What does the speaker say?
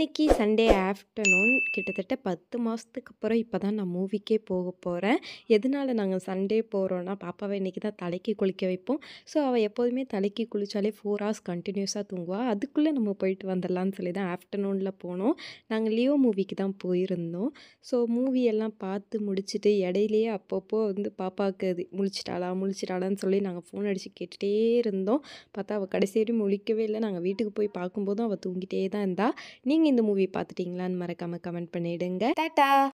இன்றைக்கி Sunday afternoon கிட்டத்தட்ட பத்து மாதத்துக்கு அப்புறம் இப்போ தான் நான் மூவிக்கே போக போகிறேன் எதனால் நாங்கள் சண்டே போகிறோன்னா பாப்பாவை இன்றைக்கி தான் தலைக்கு குளிக்க வைப்போம் ஸோ அவள் எப்போதுமே தலைக்கு குளித்தாலே ஃபோர் ஹவர்ஸ் கண்டினியூஸாக தூங்குவா அதுக்குள்ளே நம்ம போயிட்டு வந்துடலான்னு சொல்லி தான் ஆஃப்டர்நூனில் போனோம் நாங்கள் லியோ மூவிக்கு தான் போயிருந்தோம் ஸோ மூவி எல்லாம் பார்த்து முடிச்சுட்டு இடையிலேயே அப்பப்போ வந்து பாப்பாவுக்கு அது முழிச்சிட்டாளா முழிச்சிட்டாளான்னு சொல்லி நாங்கள் ஃபோன் அடித்து கேட்டுகிட்டே இருந்தோம் பார்த்தா அவள் கடைசி வரையும் முழிக்கவே இல்லை நாங்கள் வீட்டுக்கு போய் பார்க்கும்போதும் அவள் தூங்கிட்டே தான் இருந்தாள் நீங்கள் இந்த மூவி பார்த்துட்டீங்களான்னு மறக்காமல் கமெண்ட் பண்ணிவிடுங்க டாட்டா